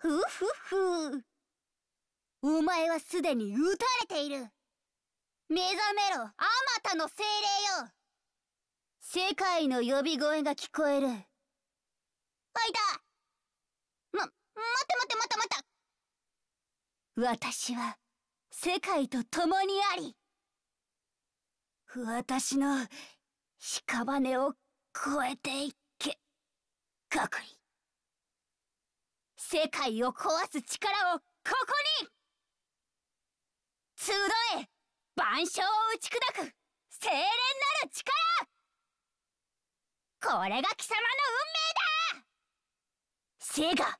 ふふふお前はすでに撃たれている目覚めろあまたの精霊よ世界の呼び声が聞こえるあいたま、待って待って待って待った私は世界と共にあり私の屍を越えていった世界を壊す力をここに集え万象を打ち砕く精錬なる力これが貴様の運命だ死が